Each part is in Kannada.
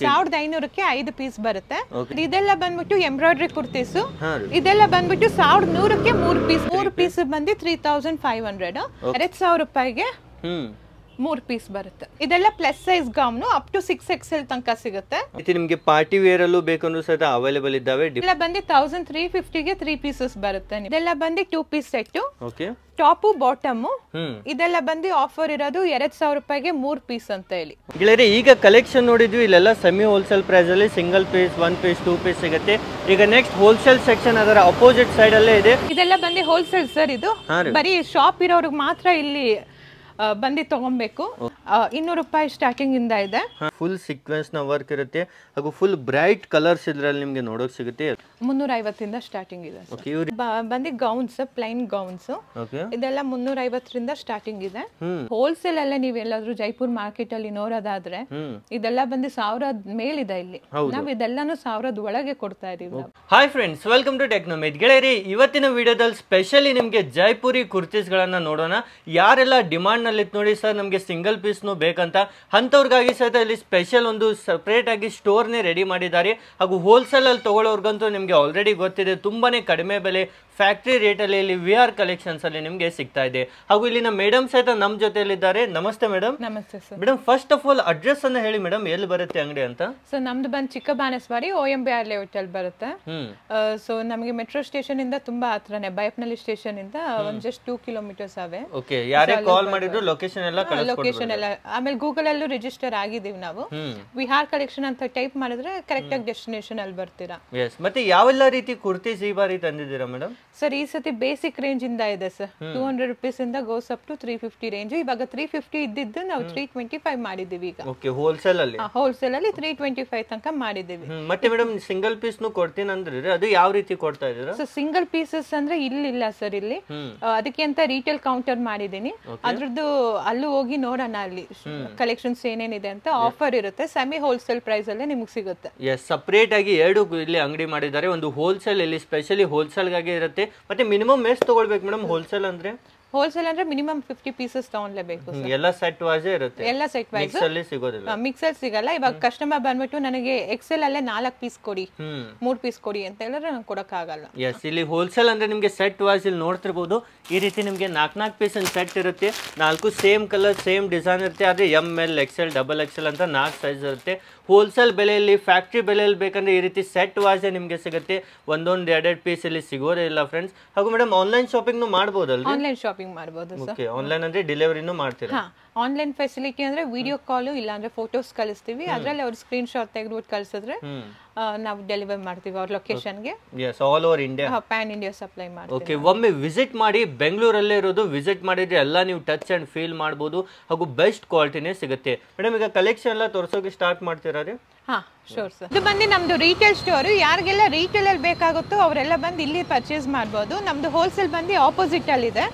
ಸಾವಿರದ ಐನೂರಕ್ಕೆ ಐದು ಪೀಸ್ ಬರುತ್ತೆ ಇದೆಲ್ಲ ಬಂದ್ಬಿಟ್ಟು ಎಂಬ್ರಾಯ್ಡ್ರಿ ಕುರ್ತೀಸು ಇದೆಲ್ಲ ಬಂದ್ಬಿಟ್ಟು ಸಾವಿರದ ನೂರಕ್ಕೆ ಮೂರು ಪೀಸ್ ಮೂರು ಪೀಸ್ ಬಂದು ತ್ರೀ ತೌಸಂಡ್ ಫೈವ್ ಹಂಡ್ರೆಡ್ ಎರಡ್ ಸಾವಿರ ರೂಪಾಯಿಗೆ ಮೂರು ಪೀಸ್ ಬರುತ್ತೆ ಇದೆಲ್ಲ plus size gown up to six L ತನಕ ಸಿಗುತ್ತೆ ಇದು ನಿಮ್ಗೆ ಪಾರ್ಟಿ ವೇರ್ ಅಲ್ಲೂ ಬೇಕಂದ್ರೂ ಸಹ ಅವೈಲೇಬಲ್ ಇದ್ದಾವೆ ಇಲ್ಲ ಬಂದು ತೌಸಂಡ್ ತ್ರೀ ಫಿಫ್ಟಿಗೆ ತ್ರೀ ಪೀಸಸ್ ಬರುತ್ತೆ ಇದೆಲ್ಲ ಬಂದು two piece set okay top bottom ಇದೆಲ್ಲ ಬಂದು ಆಫರ್ ಇರೋದು ಎರಡ್ ಸಾವಿರ ರೂಪಾಯಿಗೆ ಮೂರ್ ಪೀಸ್ ಅಂತ ಹೇಳಿ ಗೆಳೆಯರೆ ಈಗ ಕಲೆಕ್ಷನ್ ನೋಡಿದ್ವಿ ಇಲ್ಲೆಲ್ಲ ಸೆಮಿ ಹೋಲ್ಸೇಲ್ ಪ್ರೈಸ್ ಅಲ್ಲಿ single piece one piece two piece ಸಿಗುತ್ತೆ ಈಗ ನೆಕ್ಸ್ಟ್ ಹೋಲ್ಸೇಲ್ ಸೆಕ್ಷನ್ ಅದರ ಅಪೋಸಿಟ್ ಸೈಡ್ ಅಲ್ಲೇ ಇದೆ ಇದೆಲ್ಲ ಬಂದು ಹೋಲ್ಸೇಲ್ ಸರ್ ಇದು ಬರೀ ಶಾಪ್ ಇರೋರಿಗೆ ಮಾತ್ರ ಇಲ್ಲಿ ಬಂದಿ ತಗೊಬೇಕು ಇನ್ನೂರು ರೂಪಾಯಿ ಸ್ಟಾರ್ಟಿಂಗ್ ಇಂದ ಇದೆ ಫುಲ್ ಸೀಕ್ವೆನ್ಸ್ ನ ವರ್ಕ್ ಇರುತ್ತೆ ಹಾಗೂ ಫುಲ್ ಬ್ರೈಟ್ ಕಲರ್ಸ್ ಇದ್ರಲ್ಲಿ ನಿಮ್ಗೆ ನೋಡೋಕ್ ಸಿಗುತ್ತೆ ಮುನ್ನೂರ ಐವತ್ತಿಂದ ಸ್ಟಾರ್ಟಿಂಗ್ ಇದೆ ಬಂದಿ ಗೌನ್ಸ್ ಪ್ಲೈನ್ ಗೌನ್ಸ್ ಇದೆಲ್ಲ ಮುನ್ನೂರ ಐವತ್ತರಿಂದ ಸ್ಟಾರ್ಟಿಂಗ್ ಇದೆ ಹೋಲ್ಸೇಲ್ ಅಲ್ಲೇ ನೀವ್ ಎಲ್ಲಾದ್ರೂ ಜೈಪುರ್ ಮಾರ್ಕೆಟ್ ಅಲ್ಲಿ ನೋಡೋದಾದ್ರೆ ಇದೆಲ್ಲ ಬಂದು ಸಾವಿರದ ಮೇಲಿದೆ ಇಲ್ಲಿ ನಾವ್ ಇದೆಲ್ಲಾನು ಸಾವಿರದ ಒಳಗೆ ಕೊಡ್ತಾ ಇದೀವಿ hi friends welcome to Technomage ಗೆಳೆಯರಿ ಇವತ್ತಿನ ವಿಡಿಯೋದಲ್ಲಿ ಸ್ಪೆಷಲಿ ನಿಮ್ಗೆ ಜೈಪುರಿ ಕುರ್ತೀಸ್ಗಳನ್ನ ನೋಡೋಣ ಯಾರೆಲ್ಲ ಡಿಮಾಂಡ್ ಇತ್ತು ನೋಡಿ ಸರ್ ನಮಗೆ ಸಿಂಗಲ್ ಪೀಸ್ನು ಬೇಕಂತ ಅಂಥವ್ರಿಗಾಗಿ ಸಹಿತ ಇಲ್ಲಿ ಸ್ಪೆಷಲ್ ಒಂದು ಸಪ್ರೇಟಾಗಿ ಸ್ಟೋರ್ನೇ ರೆಡಿ ಮಾಡಿದ್ದಾರೆ ಹಾಗೂ ಹೋಲ್ಸೇಲಲ್ಲಿ ತೊಗೊಳ್ಳೋರ್ಗಂತೂ ನಿಮಗೆ ಆಲ್ರೆಡಿ ಗೊತ್ತಿದೆ ತುಂಬಾ ಕಡಿಮೆ ಬೆಲೆ ಫ್ಯಾಕ್ಟ್ರಿ ರೇಟಲ್ಲಿ ಇಲ್ಲಿ ವಿ ಆರ್ ಕಲೆಕ್ಷನ್ಸಲ್ಲಿ ನಿಮಗೆ ಸಿಗ್ತಾ ಇದೆ ಹಾಗೂ ಇಲ್ಲಿನ ಮೇಡಮ್ ಸಹಿತ ನಮ್ಮ ಜೊತೆಯಲ್ಲಿದ್ದಾರೆ ನಮಸ್ತೆ ಮೇಡಮ್ ನಮಸ್ತೆ sir madam first of all address ಅನ್ನ ಹೇಳಿ ಮೇಡಮ್ ಎಲ್ಲಿ ಬರುತ್ತೆ ಅಂಗಡಿ ಅಂತ ಸರ್ ನಮ್ದು ಬಂದು ಚಿಕ್ಕ Banaswadi O M B R layout ಅಲ್ಲಿ ಬರುತ್ತೆ ಸೊ ನಮಗೆ ಮೆಟ್ರೋ ಸ್ಟೇಷನ್ ಇಂದ ತುಂಬಾ ಹತ್ರನೇ ಬೈಪ್ನಲ್ಲಿ ಸ್ಟೇಷನ್ ಇಂದ ಒಂದ್ ಜಸ್ಟ್ ಟೂ ಕಿಲೋಮೀಟರ್ಸ್ ಅವೆ ಓಕೆ ಯಾರೇ ಕಾಲ್ ಮಾಡಿದ್ರು ಮಾಡಿದ್ರು ಲೊಕೇಶನ್ ಎಲ್ಲ ಲೊಕೇಶನ್ ಎಲ್ಲ ಆಮೇಲೆ ಗೂಗಲ್ ಅಲ್ಲೂ ರಿಜಿಸ್ಟರ್ ಆಗಿದ್ದೀವಿ ನಾವು ವಿಹಾರ್ ಕಲೆಕ್ಷನ್ ಅಂತ ಟೈಪ್ ಮಾಡಿದ್ರೆ ಕರೆಕ್ಟ್ ಆಗಿ ಡೆಸ್ಟಿನೇಷನ್ ಅಲ್ಲಿ ಬರ್ತೀರಾ ಎಸ್ ಮತ್ತೆ ಯಾವೆಲ್ಲ ರೀತಿ ಕುರ್ತೀಸ್ ಈ ಬಾರಿ ತಂದಿದ್ದೀರಾ ಮೇಡಮ್ ಸರ್ ಈ ಸತಿ ಬೇಸಿಕ್ ರೇಂಜ್ ಇಂದ ಇದೆ ಸರ್ ಟೂ ಹಂಡ್ರೆಡ್ ರುಪೀಸ್ ಇಂದ goes up to three fifty range ಇವಾಗ ತ್ರೀ ಫಿಫ್ಟಿ ಇದ್ದಿದ್ದು ನಾವು ತ್ರೀ ಟ್ವೆಂಟಿ ಫೈವ್ ಮಾಡಿದೀವಿ ಈಗ ಓಕೆ ಹೋಲ್ಸೇಲ್ ಅಲ್ಲಿ ಹೋಲ್ಸೇಲ್ ಅಲ್ಲಿ ತ್ರೀ ಟ್ವೆಂಟಿ ಫೈವ್ ತನಕ ಮಾಡಿದ್ದೀವಿ ಮತ್ತೆ ಮೇಡಮ್ ಸಿಂಗಲ್ ಪೀಸ್ ನು ಕೊಡ್ತೀನಿ ಅಂದ್ರೆ ಅದು ಯಾವ ರೀತಿ ಕೊಡ್ತಾ ಇದ್ದೀರಾ ಸೊ ಸಿಂಗಲ್ ಪೀಸಸ್ ಅಂದ್ರೆ ಇಲ್ಲಿಲ್ಲ ಸರ್ ಇಲ್ಲಿ ಅದಕ್ಕೆ ಅಂತ ರೀಟೇಲ್ ಕೌಂಟರ್ ಮಾಡಿದೀನಿ ಅದ್ರದ್ದು ಅಲ್ಲೂ ಹೋಗಿ ನೋಡೋಣ ಅಲ್ಲಿ ಕಲೆಕ್ಷನ್ಸ್ ಏನೇನಿದೆ ಅಂತ ಆಫರ್ ಇರುತ್ತೆ ಸೆಮಿ ಹೋಲ್ಸೇಲ್ ಪ್ರೈಸ್ ಅಲ್ಲೇ ನಿಮ್ಗೆ ಸಿಗುತ್ತೆ ಎಸ್ ಸಪ್ರೇಟ್ ಆಗಿ ಎರಡು ಇಲ್ಲಿ ಅಂಗಡಿ ಮಾಡಿದ್ದಾರೆ ಒಂದು ಹೋಲ್ಸೇಲ್ ಇಲ್ಲಿ ಸ್ಪೆಷಲಿ ಹೋಲ್ಸೇಲ್ ಗಾಗಿ ಇರುತ್ತೆ ಮತ್ತೆ ಮಿನಿಮಮ್ ಎಷ್ಟು ತಗೊಳ್ಬೇಕು ಮೇಡಮ್ ಹೋಲ್ಸೇಲ್ ಅಂದ್ರೆ ಹೋಲ್ಸೇಲ್ ಅಂದ್ರೆ ಮಿನಿಮಮ್ ಫಿಫ್ಟಿ ಪೀಸಸ್ ತಗೊಂಡ್ಲೇಬೇಕು ಎಲ್ಲ ಸೆಟ್ ವೈಸ್ ಇರುತ್ತೆ ಎಲ್ಲ ಸೆಟ್ ವೈಸ್ ಅಲ್ಲಿ ಸಿಗೋದಿಲ್ಲ ಮಿಕ್ಸರ್ ಸಿಗಲ್ಲ ಇವಾಗ ಕಸ್ಟಮರ್ ಬಂದ್ಬಿಟ್ಟು ನನಗೆ ಎಕ್ಸೆಲ್ ಅಲ್ಲೇ ನಾಲ್ಕು ಪೀಸ್ ಕೊಡಿ ಮೂರ್ ಪೀಸ್ ಕೊಡಿ ಅಂತ ಹೇಳಿದ್ರೆ ನಂಗೆ ಕೊಡಕ್ಕಾಗಲ್ಲ ಎಸ್ ಇಲ್ಲಿ ಹೋಲ್ಸೇಲ್ ಅಂದ್ರೆ ನಿಮಗೆ ಸೆಟ್ ವೈಸ್ ಇಲ್ಲಿ ನೋಡ್ತಿರ್ಬೋದು ಈ ರೀತಿ ನಿಮಗೆ ನಾಲ್ಕು ನಾಲ್ಕು ಪೀಸ್ ಸೆಟ್ ಇರುತ್ತೆ ನಾಲ್ಕು ಸೇಮ್ ಕಲರ್ ಸೇಮ್ ಡಿಸೈನ್ ಇರುತ್ತೆ ಆದರೆ M L XL double XL ಅಂತ ನಾಲ್ಕು ಸೈಜ್ ಇರುತ್ತೆ ಹೋಲ್ಸೇಲ್ ಬೆಲೆಯಲ್ಲಿ ಫ್ಯಾಕ್ಟ್ರಿ ಬೆಲೆಯಲ್ಲಿ ಬೇಕಂದ್ರೆ ಈ ರೀತಿ ಸೆಟ್ ವೈಸ್ ನಿಮಗೆ ಸಿಗುತ್ತೆ ಒಂದೊಂದು ಎರಡೆರಡು ಪೀಸ್ ಇಲ್ಲಿ ಸಿಗೋದೇ ಇಲ್ಲ ಫ್ರೆಂಡ್ಸ್ ಹಾಗೂ ಮೇಡಮ್ ಆನ್ಲೈನ್ ಶಾಪಿಂಗ್ ಮಾಡಬಹುದಲ್ಲ ಆನ್ಲೈನ್ ಶಾಪಿಂಗ್ ಶಾಪಿಂಗ್ ಮಾಡಬಹುದು ಸರ್ ಆನ್ಲೈನ್ ಅಂದ್ರೆ ಡೆಲಿವರಿನೂ ಮಾಡ್ತೀರಾ ಹಾ ಆನ್ಲೈನ್ ಫೆಸಿಲಿಟಿ ಅಂದ್ರೆ ವಿಡಿಯೋ ಕಾಲ್ ಇಲ್ಲ ಅಂದ್ರೆ ಫೋಟೋಸ್ ಕಳಿಸ್ತೀವಿ ಅದರಲ್ಲಿ ಅವ್ರ ಸ್ಕ್ರೀನ್ ಶಾಟ್ ತೆಗೆದ್ಬಿಟ್ಟು ಕಳಿಸಿದ್ರೆ ನಾವು ಡೆಲಿವರಿ ಮಾಡ್ತೀವಿ ಅವ್ರ ಲೊಕೇಶನ್ ಗೆ yes all over India pan India supply ಮಾಡ್ತೀವಿ ಓಕೆ ಒಮ್ಮೆ ವಿಸಿಟ್ ಮಾಡಿ ಬೆಂಗಳೂರಲ್ಲೇ ಇರೋದು ವಿಸಿಟ್ ಮಾಡಿದ್ರೆ ಎಲ್ಲ ನೀವು ಟಚ್ ಅಂಡ್ ಫೀಲ್ ಮಾಡಬಹುದು ಹಾಗೂ ಬೆಸ್ಟ್ ಕ್ವಾಲಿಟಿನೇ ಸಿಗುತ್ತೆ ಮೇಡಮ್ ಈಗ ಕಲೆಕ್ಷನ್ ಎಲ್ಲ ತೋರಿಸೋಕೆ ಸ್ಟಾರ್ಟ್ ಮಾಡ್ತೀರಾ ರೀ ಹಾ ಶೋರ್ ಸರ್ ಇದು ಬಂದು ನಮ್ದು ರೀಟೇಲ್ ಸ್ಟೋರ್ ಯಾರಿಗೆಲ್ಲ ರೀಟೇಲ್ ಅಲ್ಲಿ ಬೇಕಾಗುತ್ತೋ ಅವರೆಲ್ಲ ಬಂದು ಇಲ್ಲಿ ಪರ್ಚೇಸ್ ಮಾಡಬಹುದು ನಮ್ದು ಹೋಲ್ಸೇಲ್ ಬಂದು ಆಪೋಸಿಟ್ ಅಲ್ಲಿ ಇದೆ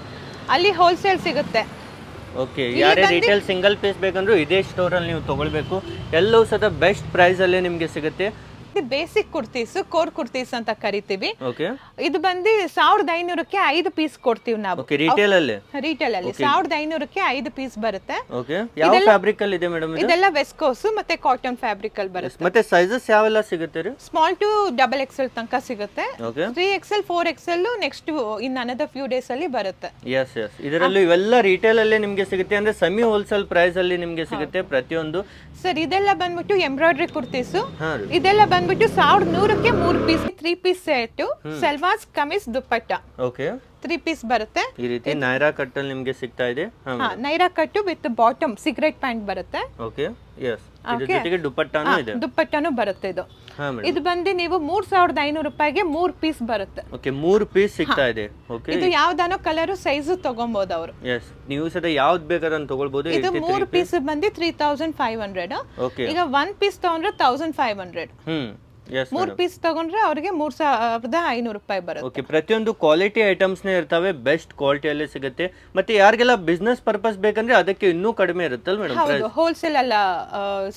ಅಲ್ಲಿ ಹೋಲ್ಸೇಲ್ ಸಿಗುತ್ತೆ ಓಕೆ ಯಾರೇ ರಿಟೇಲ್ ಸಿಂಗಲ್ ಪೀಸ್ ಬೇಕಂದ್ರೂ ಇದೇ ಸ್ಟೋರಲ್ಲಿ ನೀವು ತೊಗೊಳ್ಬೇಕು ಎಲ್ಲವೂ ಸಹ ಬೆಸ್ಟ್ ಪ್ರೈಸಲ್ಲೇ ನಿಮಗೆ ಸಿಗುತ್ತೆ ಬೇಸಿಕ್ ಕುರ್ತೀಸ್ ಕೋರ್ ಕುರ್ತೀಸ್ ಅಂತ ಕರಿತೀವಿ ಇದು ಬಂದು ಸಾವಿರದ ಐನೂರಕ್ಕೆ ಐದು ಪೀಸ್ ಕೊಡ್ತೀವಿ ನಾವು ರಿಟೇಲ್ ಅಲ್ಲಿ ರಿಟೇಲ್ ಅಲ್ಲಿ ಸಾವಿರದ ಐನೂರಕ್ಕೆ ಐದು ಪೀಸ್ ಬರುತ್ತೆ ಯಾವ ಇದೆ ಇದೆಲ್ಲ ವೆಸ್ಕೋಸ್ ಮತ್ತೆ ಕಾಟನ್ ಫ್ಯಾಬ್ರಿಕ್ ಅಲ್ಲಿ ಬರುತ್ತೆ ಮತ್ತೆ ಸೈಜಸ್ ಯಾವೆಲ್ಲ ಸಿಗುತ್ತೆ small to double X L ತನಕ ಸಿಗುತ್ತೆ three XL four L next in another few days ಅಲ್ಲಿ ಬರುತ್ತೆ ಎಸ್ ಎಸ್ ಇದರಲ್ಲೂ ಇವೆಲ್ಲ ರಿಟೇಲ್ ಅಲ್ಲೇ ನಿಮಗೆ ಸಿಗುತ್ತೆ ಅಂದ್ರೆ ಸೆಮಿ ಹೋಲ್ಸೇಲ್ ಪ್ರೈಸ್ ಅಲ್ಲಿ ನಿಮಗೆ ಸಿಗುತ್ತೆ ಪ್ರತಿಯೊಂದು ಸರ್ ಇದೆಲ್ಲ ಬಂದ್ಬಿಟ್ಟು ಎಂಬ್ರಾಯ್ಡ್ರಿ ಕುರ್ತೀಸು ಇದೆಲ್ಲ ಬಂದ್ ಬಂದ್ಬಿಟ್ಟು ಸಾವಿರದ ನೂರಕ್ಕೆ ಮೂರು piece three piece set salwar kameez dupatta okay three piece ಬರುತ್ತೆ ಈ ರೀತಿ ನೈರಾ ಕಟ್ ಅಲ್ಲಿ ನಿಮಗೆ ಸಿಗ್ತಾ ಇದೆ Naira cut with bottom cigarette pant ಬರುತ್ತೆ ಓಕೆ ಎಸ್ ಜೊತೆಗೆ ದುಪ್ಪಟ್ಟಾನು ಬರುತ್ತೆ ಇದು ಇದು ಬಂದು ನೀವು ಮೂರ್ ಸಾವಿರದ ಐನೂರು ರೂಪಾಯಿಗೆ ಮೂರ್ ಪೀಸ್ ಬರುತ್ತೆ ಮೂರ್ ಪೀಸ್ ಸಿಗ್ತಾ ಇದೆ ಇದು ಯಾವ್ದಾನೋ ಕಲರ್ ಸೈಜ್ ತಗೊಬಹುದು ಅವರು ನೀವು ಸದ ಯಾವ್ದು ಬೇಕಾದ್ರೆ ತಗೊಳ್ಬಹುದು ಇದು ಮೂರ್ ಪೀಸ್ ಬಂದು ತ್ರೀ ತೌಸಂಡ್ ಫೈವ್ ಹಂಡ್ರೆಡ್ ಈಗ ಒನ್ ಪೀಸ್ ತಗೊಂಡ್ರೆ ತೌಸಂಡ್ ಫೈವ್ ಹಂಡ್ರೆಡ್ ಹ್ಮ್ ಮೂರ್ ಪೀಸ್ ತಗೊಂಡ್ರೆ ಅವರಿಗೆ ಮೂರ್ ಸಾವಿರದ ಐನೂರು ರೂಪಾಯಿ ಬರುತ್ತೆ ಓಕೆ ಪ್ರತಿಯೊಂದು ಕ್ವಾಲಿಟಿ ಐಟಮ್ಸ್ ನೇ ಇರ್ತವೆ ಬೆಸ್ಟ್ ಕ್ವಾಲಿಟಿ ಅಲ್ಲೇ ಸಿಗುತ್ತೆ ಮತ್ತೆ ಯಾರಿಗೆಲ್ಲ ಬಿಸ್ನೆಸ್ ಪರ್ಪಸ್ ಬೇಕಂದ್ರೆ ಅದಕ್ಕೆ ಇನ್ನೂ ಕಡಿಮೆ ಇರುತ್ತಲ್ಲ ಮೇಡಮ್ ಹೌದು ಹೋಲ್ಸೇಲ್ ಎಲ್ಲ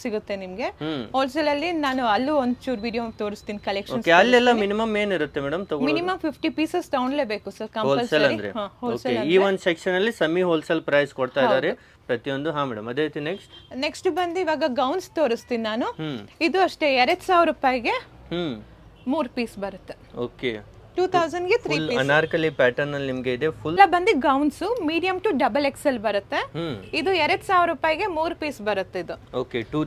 ಸಿಗುತ್ತೆ ನಿಮ್ಗೆ ಹೋಲ್ಸೇಲ್ ಅಲ್ಲಿ ನಾನು ಅಲ್ಲೂ ಒಂಚೂರು ವಿಡಿಯೋ ತೋರಿಸ್ತೀನಿ ಕಲೆಕ್ಷನ್ ಅಲ್ಲೆಲ್ಲ ಮಿನಿಮಮ್ ಏನ್ ಇರುತ್ತೆ ಮೇಡಮ್ ಮಿನಿಮಮ್ ಫಿಫ್ಟಿ ಪೀಸಸ್ ತಗೊಂಡ್ಲೇಬೇಕು ಸರ್ ಹೋಲ್ಸೇಲ್ ಅಂದ್ರೆ ಈ ಒಂದ್ ಸೆಕ್ಷನ್ ಅಲ್ಲಿ ಸೆಮಿ ಹೋಲ್ಸೇಲ್ ಪ್ರೈಸ್ ಕೊಡ್ತಾ ಇದಾರೆ ಪ್ರತಿಯೊಂದು ಹಾ ಮೇಡಮ್ ಅದೇ ರೀತಿ ನೆಕ್ಸ್ಟ್ ನೆಕ್ಸ್ಟ್ ಬಂದು ಇವಾಗ ಗೌನ್ಸ್ ತೋರಿಸ್ತೀನಿ ನಾನು ಇದು ಅಷ್ಟೇ ಎರಡ್ ಸಾವಿರ ರೂಪಾಯಿಗೆ ಹ್ಮ್ ಮೂರ್ ಪೀಸ್ ಬರುತ್ತೆ ಓಕೆ ಟೂ ತೌಸಂಡ್ಗೆ ಅನಾರ್ಕಲಿ ಪ್ಯಾಟರ್ನ್ ಅಲ್ಲಿ ನಿಮಗೆ ಇದೆ ಫುಲ್ ಬಂದಿ gowns medium to double XL ಬರುತ್ತೆ ಇದು ಎರಡ್ ಸಾವಿರ ರೂಪಾಯಿಗೆ ಮೂರ್ ಪೀಸ್ ಬರುತ್ತೆ ಇದು ಓಕೆ ಟೂ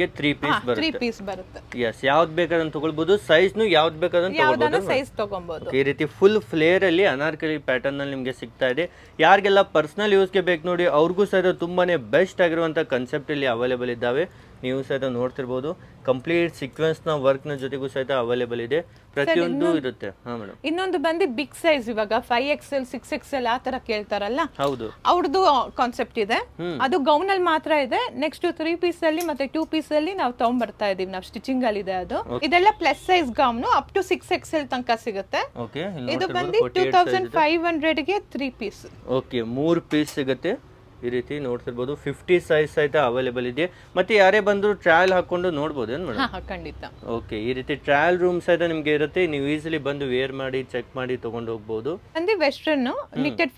ಗೆ ತ್ರೀ ಪೀಸ್ ಬರುತ್ತೆ ತ್ರೀ ಪೀಸ್ ಬರುತ್ತೆ ಎಸ್ ಯಾವ್ದು ಬೇಕಾದ್ರೆ ತಗೊಳ್ಬಹುದು ಸೈಜ್ ನು ಯಾವ್ದು ಬೇಕಾದ್ರೆ ಸೈಜ್ ತಗೊಬಹುದು ಈ ರೀತಿ ಫುಲ್ ಫ್ಲೇರ್ ಅಲ್ಲಿ ಅನಾರ್ಕಲಿ ಪ್ಯಾಟರ್ನ್ ಅಲ್ಲಿ ನಿಮಗೆ ಸಿಗ್ತಾ ಇದೆ ಯಾರಿಗೆಲ್ಲ ಪರ್ಸನಲ್ ಯೂಸ್ಗೆ ಬೇಕು ನೋಡಿ ಅವ್ರಿಗೂ ಸಹ ತುಂಬಾನೇ ಬೆಸ್ಟ್ ಆಗಿರುವಂತ ಕನ್ಸೆಪ್ಟ್ ಇಲ್ಲಿ ಅವೈಲೇಬಲ್ ಇದ್ದಾವೆ ನೀವು ಸಹಿತ ನೋಡ್ತಿರ್ಬೋದು ಕಂಪ್ಲೀಟ್ ಸೀಕ್ವೆನ್ಸ್ ನ ವರ್ಕ್ ನ ಜೊತೆಗೂ ಸಹಿತ ಅವೈಲೇಬಲ್ ಇದೆ ಪ್ರತಿಯೊಂದು ಇರುತ್ತೆ ಇನ್ನೊಂದು ಬಂದು ಬಿಗ್ ಸೈಜ್ ಇವಾಗ five X L six X ಆ ತರ ಕೇಳ್ತಾರಲ್ಲ ಹೌದು ಅವ್ರದ್ದು ಕಾನ್ಸೆಪ್ಟ್ ಇದೆ ಅದು ಗೌನ್ ಅಲ್ಲಿ ಮಾತ್ರ ಇದೆ ನೆಕ್ಸ್ಟ್ ತ್ರೀ ಪೀಸ್ ಅಲ್ಲಿ ಮತ್ತೆ ಟೂ ಪೀಸ್ ಅಲ್ಲಿ ನಾವು ತಗೊಂಡ್ಬರ್ತಾ ಇದೀವಿ ನಾವು ಸ್ಟಿಚಿಂಗ್ ಅಲ್ಲಿ ಇದೆ ಅದು ಇದೆಲ್ಲ plus size gown up to six X L ತನಕ ಸಿಗುತ್ತೆ ಇದು ಬಂದು ಟೂ ತೌಸಂಡ್ ಫೈವ್ ಹಂಡ್ರೆಡ್ ಗೆ ತ್ರೀ ಪೀಸ್ ಓಕೆ ಮೂರು ಪೀಸ್ ಸಿಗುತ್ತೆ ಈ ರೀತಿ ನೋಡ್ತಿರ್ಬೋದು ಫಿಫ್ಟಿ ಸೈಜ್ ಸಹಿತ ಅವೈಲೇಬಲ್ ಇದೆ ಮತ್ತೆ ಯಾರೇ ಬಂದ್ರು ಟ್ರಯಲ್ ಹಾಕೊಂಡು ನೋಡಬಹುದು ಏನ್ ಮೇಡಮ್ ಖಂಡಿತ ಓಕೆ ಈ ರೀತಿ ಟ್ರಯಲ್ ರೂಮ್ ಸಹಿತ ನಿಮ್ಗೆ ಇರುತ್ತೆ ನೀವು ಈಸಿಲಿ ಬಂದು ವೇರ್ ಮಾಡಿ ಚೆಕ್ ಮಾಡಿ ತಗೊಂಡು ಹೋಗ್ಬಹುದು ಅಂದ್ರೆ ವೆಸ್ಟರ್ನ್